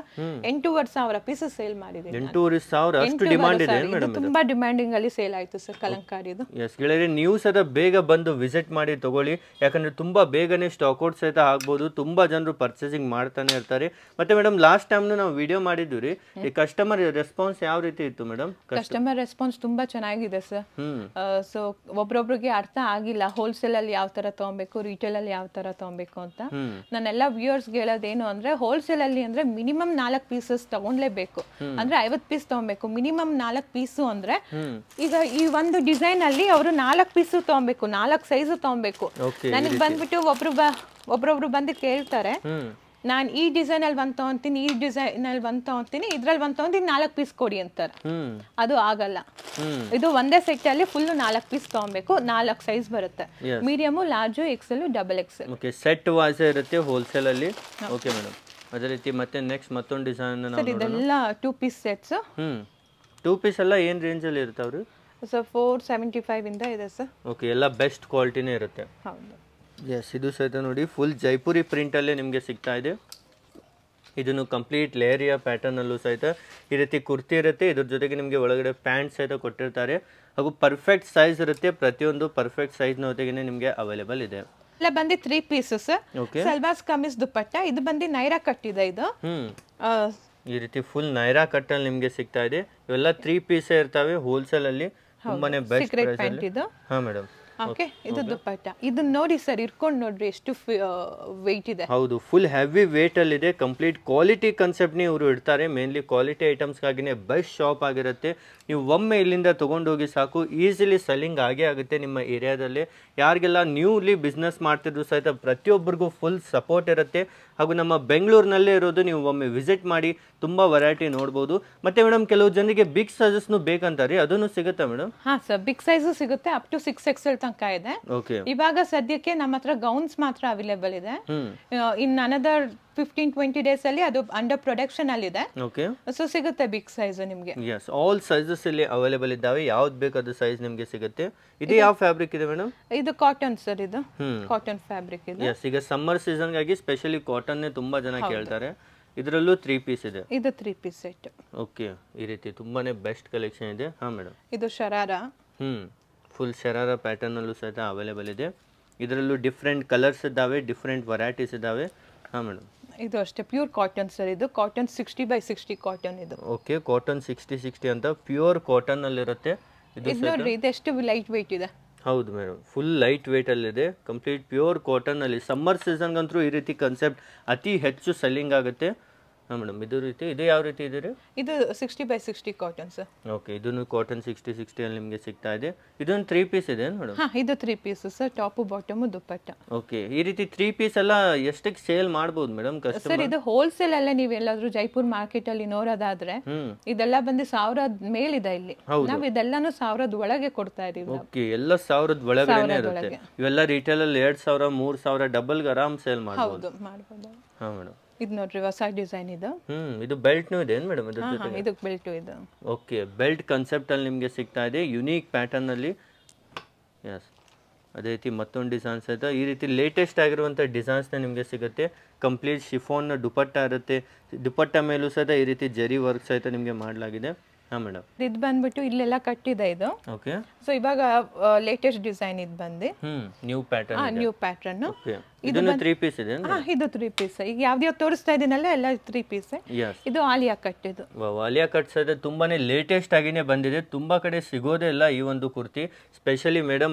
ಎಂಟೂವರೆ ಸಾವಿರ ಪೀಸಸ್ ಸೇಲ್ ಮಾಡಿದೆ ಎಂಟೂವರೆ ಸಾವಿರ ಅಷ್ಟು ಡಿಮಾಂಡ್ ಇದೆ ತುಂಬಾ ಡಿಮ್ಯಾಂಡಿಂಗ್ ಅಲ್ಲಿ ಸೇಲ್ ಆಯ್ತು ಸರ್ ಕಲಂಕಾರಿದು ಎಸ್ ಗೆಳೆಯರೆ ನೀವು ಸಹ ಬೇಗ ಬಂದು ವಿಸಿಟ್ ಮಾಡಿ ತಗೊಳ್ಳಿ ಯಾಕಂದ್ರೆ ತುಂಬಾ ಬೇಗನೆ ಸ್ಟಾಕ್ ಔಟ್ ಸಹಿತ ಆಗ್ಬೋದು ತುಂಬಾ ಜನರು ಪರ್ಚೇಸಿಂಗ್ ಮಾಡ್ತಾನೆ ಇರ್ತಾರೆ ಮತ್ತೆ ಮೇಡಮ್ ಲಾಸ್ಟ್ ಟೈಮ್ ನಾವು ವಿಡಿಯೋ ಮಾಡಿದ್ವಿ ರೀ ಈ ಕಸ್ಟಮರ್ ರೆಸ್ಪಾನ್ಸ್ ಯಾವ ರೀತಿ ಇತ್ತು ಮೇಡಮ್ ಕಸ್ಟಮರ್ ರೆಸ್ಪಾನ್ಸ್ ತುಂಬಾ ಚೆನ್ನಾಗಿದೆ ಸರ್ ಸೊ ಒಬ್ರೊಬ್ರಿಗೆ ಅರ್ಥ ಆಗಿಲ್ಲ ಹೋಲ್ಸೇಲ್ ಅಲ್ಲಿ ಯಾವ ತರ ತಗೊಬೇಕು ರಿಟೇಲ್ ಅಲ್ಲಿ ಯಾವ ತರ ತಗೊಬೇಕು ಅಂತ ಅಂತ ನಾನೆಲ್ಲ ವ್ಯೂಯರ್ಸ್ ಹೇಳೋದೇನು ಅಂದ್ರೆ ಹೋಲ್ಸೇಲ್ ಅಲ್ಲಿ ಅಂದ್ರೆ ಮಿನಿಮಮ್ ನಾಲ್ಕು ಪೀಸಸ್ ತಗೊಂಡ್ಲೇಬೇಕು ಅಂದ್ರೆ ಐವತ್ ಪೀಸ್ ತಗೊಬೇಕು ಮಿನಿಮಮ್ ನಾಲ್ಕು ಪೀಸು ಅಂದ್ರೆ ಈಗ ಈ ಒಂದು ಡಿಸೈನ್ ಅಲ್ಲಿ ಅವರು ನಾಲ್ಕು ಪೀಸು ತಗೊಬೇಕು ನಾಲ್ಕು ಸೈಜು ತಗೊಬೇಕು ನನಗೆ ಬಂದ್ಬಿಟ್ಟು ಒಬ್ರು ಬ ಒಬ್ರೊಬ್ರು ಬಂದು ಕೇಳ್ತಾರೆ ನಾನು ಈ ಡಿಸೈನ್ ಅಲ್ಲಿ ಬಂತ ಅಂತೀನಿ ಈ ಡಿಸೈನ್ ಅಲ್ಲಿ ಬಂತ ಅಂತೀನಿ ಇದ್ರಲ್ಲಿ ಬಂತ ತೊಗೊಂತೀನಿ ನಾಲ್ಕು ಪೀಸ್ ಕೊಡಿ ಅಂತಾರೆ ಅದು ಆಗಲ್ಲ ಇದು ಒಂದೇ ಸೆಟ್ ಅಲ್ಲಿ ಫುಲ್ ನಾಲ್ಕು ಪೀಸ್ ತಗೊಬೇಕು ನಾಲ್ಕು ಸೈಜ್ ಬರುತ್ತೆ medium large L double XL okay set ವಾಸೆ ಇರುತ್ತೆ ಹೋಲ್ಸೇಲಲ್ಲಿ ಓಕೆ ಮೇಡಮ್ ಅದೇ ರೀತಿ ಮತ್ತೆ ನೆಕ್ಸ್ಟ್ ಮತ್ತೊಂದು ಡಿಸೈನ್ ಸರ್ ಇದೆಲ್ಲ two piece sets hmm two piece ಎಲ್ಲ ಏನ್ ರೇಂಜ್ ಅಲ್ಲಿ ಇರುತ್ತೆ ಅವರು ಸರ್ 475 ಇಂದ ಇದೆ ಸರ್ ಓಕೆ ಎಲ್ಲ ಬೆಸ್ಟ್ ಕ್ವಾಲಿಟಿನೇ ಇರುತ್ತೆ ಹೌದು ಎಸ್ ಇದು ಸಹಿತ ನೋಡಿ ಫುಲ್ ಜೈಪುರಿ ಪ್ರಿಂಟಲ್ಲೇ ನಿಮಗೆ ಸಿಗ್ತಾ ಇದೆ ಇದನ್ನು ಕಂಪ್ಲೀಟ್ ಲೇರಿಯ ಪ್ಯಾಟರ್ನಲ್ಲೂ ಸಹಿತ ಈ ರೀತಿ ಕುರ್ತಿ ಇರುತ್ತೆ ಇದ್ರ ಜೊತೆಗೆ ನಿಮಗೆ ಒಳಗಡೆ ಪ್ಯಾಂಟ್ ಸಹಿತ ಕೊಟ್ಟಿರ್ತಾರೆ ಹಾಗೂ ಪರ್ಫೆಕ್ಟ್ ಸೈಜ್ ಇರುತ್ತೆ ಪ್ರತಿಯೊಂದು ಪರ್ಫೆಕ್ಟ್ ಸೈಜ್ನ ಜೊತೆಗೆ ನಿಮಗೆ ಅವೈಲೇಬಲ್ ಇದೆ ಎಲ್ಲ ತ್ರೀ ಪೀಸಸ್ ಸಲ್ವಾಸ್ ಕಮೀಸ್ ದುಪ್ಪಟ್ಟ ಇದು ಬಂದು ನೈರಾ ಕಟ್ಟಿದೆ ಇದು ಈ ರೀತಿ ಫುಲ್ ನೈರಾ ಕಟ್ಟಲ್ಲಿ ನಿಮ್ಗೆ ಸಿಗ್ತಾ ಇದೆ ಇವೆಲ್ಲ ತ್ರೀ ಪೀಸೇ ಇರ್ತಾವೆ ಹೋಲ್ಸೇಲ್ ಅಲ್ಲಿ ತುಂಬಾನೇ ಬೆಸ್ಟ್ ಪ್ರೈಸ್ ಹಾ ಮೇಡಮ್ ಓಕೆ ಇದು ದುಪ್ಪಟ್ಟ ನೋಡಿ ಸರ್ ಇರ್ಕೊಂಡು ನೋಡ್ರಿ ಎಷ್ಟು ವೆಯ್ಟ್ ಇದೆ ಹೌದು ಫುಲ್ ಹೆವಿ ವೇಟ್ ಅಲ್ಲಿ ಇದೆ ಕಂಪ್ಲೀಟ್ ಕ್ವಾಲಿಟಿ ಕನ್ಸೆಪ್ಟ್ ಇವರು ಇಡ್ತಾರೆ ಮೇನ್ಲಿ ಕ್ವಾಲಿಟಿ ಐಟಮ್ಸ್ ಗಾಗಿನೇ ಬೆಸ್ಟ್ ಶಾಪ್ ಆಗಿರುತ್ತೆ ನೀವು ಒಮ್ಮೆ ಇಲ್ಲಿಂದ ತಗೊಂಡೋಗಿ ಸಾಕು ಈಸಿಲಿ ಸೆಲ್ಲಿಂಗ್ ಆಗೇ ಆಗುತ್ತೆ ನಿಮ್ಮ ಏರಿಯಾದಲ್ಲಿ ಯಾರಿಗೆಲ್ಲ ನ್ಯೂಲಿ ಬಿಸ್ನೆಸ್ ಮಾಡ್ತಿದ್ರು ಸಹಿತ ಪ್ರತಿಯೊಬ್ಬರಿಗೂ ಫುಲ್ ಸಪೋರ್ಟ್ ಇರುತ್ತೆ ಹಾಗೂ ನಮ್ಮ ಬೆಂಗಳೂರಿನಲ್ಲೇ ಇರೋದು ನೀವು ಒಮ್ಮೆ ವಿಸಿಟ್ ಮಾಡಿ ತುಂಬ ವೆರೈಟಿ ನೋಡ್ಬೋದು ಮತ್ತೆ ಮೇಡಮ್ ಕೆಲವು ಜನರಿಗೆ ಬಿಗ್ ಸೈಜಸ್ನು ಬೇಕಂತಾರೆ ಅದನ್ನು ಸಿಗುತ್ತೆ ಮೇಡಮ್ ಹಾ ಸರ್ ಬಿಗ್ ಸೈಜ್ ಸಿಗುತ್ತೆ ಅಪ್ ಟು ಸಿಕ್ಸ್ ಎಕ್ಸೆಲ್ ತನಕ ಇದೆ ಇವಾಗ ಸದ್ಯಕ್ಕೆ ನಮ್ಮ ಹತ್ರ ಗೌನ್ಸ್ ಮಾತ್ರ ಅವೈಲೇಬಲ್ ಇದೆ in another fifteen twenty days ಅಲ್ಲಿ ಅದು ಅಂಡರ್ ಪ್ರೊಡಕ್ಷನ್ ಓಕೆ ಸೊ ಸಿಗುತ್ತೆ ಬಿಗ್ ಸೈಜ್ ನಿಮಗೆ ಎಸ್ ಆಲ್ ಸೈಜಸ್ ಇಲ್ಲಿ ಅವೈಲೇಬಲ್ ಇದ್ದಾವೆ ಯಾವ್ದು ಬೇಕಾದ ಸೈಜ್ ನಿಮಗೆ ಸಿಗುತ್ತೆ ಇದು ಯಾವ ಫ್ಯಾಬ್ರಿಕ್ ಇದೆ ಮೇಡಮ್ ಇದು ಕಾಟನ್ ಸರ್ ಇದು ಕಾಟನ್ ಫ್ಯಾಬ್ರಿಕ್ ಇದೆ ಎಸ್ ಈಗ ಸಮ್ಮರ್ ಸೀಸನ್ ಗಾಗಿ ಸ್ಪೆಷಲಿ ಕಾಟನ್ ನೇ ತುಂಬಾ ಜನ ಕೇಳ್ತಾರೆ ಇದರಲ್ಲೂ ತ್ರೀ ಪೀಸ್ ಇದೆ ಇದು ತ್ರೀ ಪೀಸ್ ಸೆಟ್ ಓಕೆ ಈ ರೀತಿ ತುಂಬಾನೇ ಬೆಸ್ಟ್ ಕಲೆಕ್ಷನ್ ಇದೆ ಹಾ ಮೇಡಮ್ ಇದು ಶರಾರ ಹ್ಮ್ ಫುಲ್ ಶರಾರ ಪ್ಯಾಟರ್ನ್ ಅಲ್ಲೂ ಸಹಿತ ಅವೈಲೇಬಲ್ ಇದೆ ಇದರಲ್ಲೂ ಡಿಫ್ರೆಂಟ್ ಕಲರ್ಸ್ ಇದ್ದಾವೆ ಡಿಫ್ರೆಂಟ್ ವೆರೈಟೀಸ್ ಇದ್ದಾವೆ ಹಾ ಮೇಡಮ್ ಇದು ಅಷ್ಟೇ ಪ್ಯೂರ್ ಕಾಟನ್ ಸರ್ ಇದು cotton sixty by sixty cotton ಇದು ಓಕೆ ಕಾಟನ್ ಸಿಕ್ಸ್ಟಿ ಸಿಕ್ಸ್ಟಿ ಅಂತ ಪ್ಯೂರ್ ಕಾಟನ್ ಅಲ್ಲಿರುತ್ತೆ ಇದು ನೋಡ್ರಿ ಇದೆಷ್ಟು ಲೈಟ್ ವೆಯ್ಟ್ ಇದೆ ಹೌದು ಮೇಡಮ್ ಫುಲ್ ಲೈಟ್ ವೆಯ್ಟ್ ಇದೆ ಕಂಪ್ಲೀಟ್ ಪ್ಯೂರ್ ಕಾಟನ್ ಅಲ್ಲಿ ಸಮ್ಮರ್ ಸೀಸನ್ ಅಂತೂ ಈ ರೀತಿ ಕನ್ಸೆಪ್ಟ್ ಅತಿ ಹೆಚ್ಚು ಸೆಲ್ಲಿಂಗ್ ಆಗುತ್ತೆ ಹಾಂ ಮೇಡಮ್ ಇದು ರೀತಿ ಇದು ಯಾವ ರೀತಿ ಇದೆ ರೀ ಇದು sixty by sixty cotton sir okay ಇದನ್ನು ಕಾಟನ್ ಸಿಕ್ಸ್ಟಿ ಅಲ್ಲಿ ನಿಮಗೆ ಸಿಗ್ತಾ ಇದೆ ಇದೊಂದು ತ್ರೀ ಪೀಸ್ ಇದೆ ಮೇಡಮ್ ಹಾ ಇದು three piece sir top bottom dupatta okay ಈ ರೀತಿ ತ್ರೀ ಪೀಸ್ ಎಲ್ಲ ಎಷ್ಟಕ್ಕೆ ಸೇಲ್ ಮಾಡಬಹುದು ಮೇಡಮ್ ಸರ್ ಇದು ಹೋಲ್ಸೇಲ್ ಅಲ್ಲೇ ನೀವು ಎಲ್ಲಾದರೂ ಜೈಪುರ್ ಮಾರ್ಕೆಟ್ ಅಲ್ಲಿ ನೋಡೋದಾದ್ರೆ ಇದೆಲ್ಲ ಬಂದು ಸಾವಿರದ ಮೇಲಿದೆ ಇಲ್ಲಿ ನಾವು ಇದೆಲ್ಲಾನು ಸಾವಿರದ ಒಳಗೆ ಕೊಡ್ತಾ ಇದೀವಿ ಓಕೆ ಎಲ್ಲ ಸಾವಿರದ ಒಳಗಡೆನೆ ಇರುತ್ತೆ ಇವೆಲ್ಲ ರಿಟೇಲ್ ಅಲ್ಲಿ ಎರಡು ಸಾವಿರ ಮೂರ್ ಸಾವಿರ ಡಬಲ್ಗೆ ಆರಾಮ್ ಸೇಲ್ ಮಾಡ್ಬೋದು ಹಾ ಮೇಡಮ್ ಇದು ನೋಡ್ರಿ ಹೊಸ ಡಿಸೈನ್ ಇದು ಹ್ಮ್ ಇದು ಬೆಲ್ಟ್ ನು ಇದೆ ಮೇಡಮ್ ಇದು ಬೆಲ್ಟ್ ಇದು ಓಕೆ ಬೆಲ್ಟ್ ಕಾನ್ಸೆಪ್ಟ್ ಅಲ್ಲಿ ನಿಮಗೆ ಸಿಗ್ತಾ ಇದೆ ಯುನೀಕ್ ಪ್ಯಾಟರ್ನ್ ಅಲ್ಲಿ ಎಸ್ ಅದೇ ರೀತಿ ಮತ್ತೊಂದು ಡಿಸೈನ್ಸ್ ಇದೆ ಈ ರೀತಿ ಲೇಟೆಸ್ಟ್ ಡಿಸೈನ್ಸ್ ನ ನಿಮಗೆ ಸಿಗುತ್ತೆ ಕಂಪ್ಲೀಟ್ ಶಿಫೋನ್ ದುಪಟ್ಟ ಇರುತ್ತೆ ದುಪಟ್ಟ ಮೇಲೂ ಸಹಿತ ಈ ರೀತಿ ಜರಿ ವರ್ಕ್ ಸಹಿತ ನಿಮಗೆ ಮಾಡಲಾಗಿದೆ ಮೇಡಮ್ ಇದು ಬಂದ್ಬಿಟ್ಟು ಇಲ್ಲೆಲ್ಲ ಕಟ್ಟಿದೆ ಇದು ಓಕೆ ಸೊ ಇವಾಗ ಲೇಟೆಸ್ಟ್ ಡಿಸೈನ್ ಇದು ಬಂದು ನ್ಯೂ ಪ್ಯಾಟರ್ನ್ ನ್ಯೂ ಪ್ಯಾಟರ್ನ್ ಇದನ್ನು ತ್ರೀ ಪೀಸ್ ಇದೆ ಇದು ತ್ರೀ ಪೀಸ್ ಈಗ ಯಾವ್ದು ಯಾವ್ದು ತೋರಿಸ್ತಾ ಇದೀನಲ್ಲ ಎಲ್ಲ ತ್ರೀ ಪೀಸ್ ಇದು ಆಲಿಯಾ ಕಟ್ ಇದು ಆಲಿಯಾ ಕಟ್ಸ್ ತುಂಬಾನೇ ಲೇಟೆಸ್ಟ್ ಆಗಿನೇ ಬಂದಿದೆ ತುಂಬಾ ಕಡೆ ಸಿಗೋದೇ ಇಲ್ಲ ಈ ಒಂದು ಕುರ್ತಿ ಸ್ಪೆಷಲಿ ಮೇಡಮ್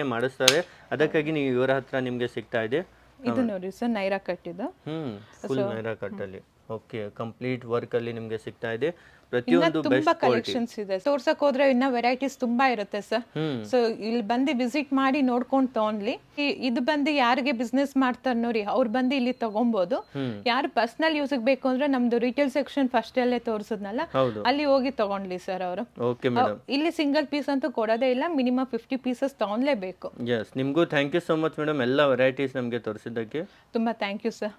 ನೇ ಮಾಡಿಸ್ತಾರೆ ಅದಕ್ಕಾಗಿ ನೀವು ಇವರ ಹತ್ರ ನಿಮಗೆ ಸಿಗ್ತಾ ಇದೆ ಇದು ನೋಡಿ ಸರ್ ನೈರಾ ಕಟ್ ಇದು ಹ್ಮ್ ಫುಲ್ ನೈರಾ ಕಟ್ ಅಲ್ಲಿ ಓಕೆ ಕಂಪ್ಲೀಟ್ ವರ್ಕ್ ಅಲ್ಲಿ ನಿಮಗೆ ಸಿಗ್ತಾ ಇದೆ ಪ್ರತಿಯೊಂದು ತುಂಬಾ ಕಲೆಕ್ಷನ್ಸ್ ಇದೆ ತೋರ್ಸಕ್ ಹೋದ್ರೆ ಇನ್ನ ವೆರೈಟೀಸ್ ತುಂಬಾ ಇರುತ್ತೆ ಸರ್ ಸೊ ಇಲ್ಲಿ ಬಂದು ವಿಸಿಟ್ ಮಾಡಿ ನೋಡ್ಕೊಂಡು ತಗೊಂಡ್ಲಿ ಇದು ಬಂದು ಯಾರಿಗೆ ಬಿಸ್ನೆಸ್ ಮಾಡ್ತಾರ ನೋಡಿ ಅವ್ರ ಬಂದು ಇಲ್ಲಿ ತಗೊಂಬೋದು ಯಾರು ಪರ್ಸನಲ್ ಯೂಸ್ ಬೇಕು ಅಂದ್ರೆ ನಮ್ದು ರಿಟೇಲ್ ಸೆಕ್ಷನ್ ಫಸ್ಟ್ ಅಲ್ಲೇ ತೋರಿಸಿದ್ನಲ್ಲ ಅಲ್ಲಿ ಹೋಗಿ ತಗೊಂಡ್ಲಿ ಸರ್ ಅವರು ಇಲ್ಲಿ ಸಿಂಗಲ್ ಪೀಸ್ ಅಂತೂ ಕೊಡೋದೇ ಇಲ್ಲ ಮಿನಿಮಮ್ ಫಿಫ್ಟಿ ಪೀಸಸ್ ತಗೊಂಡ್ಲೇಬೇಕು ನಿಮಗೂ thank you so much madam ಎಲ್ಲ ವೆರೈಟೀಸ್ ನಮಗೆ ತೋರಿಸಿದ್ದಕ್ಕೆ ತುಂಬಾ ಥ್ಯಾಂಕ್ ಯು ಸರ್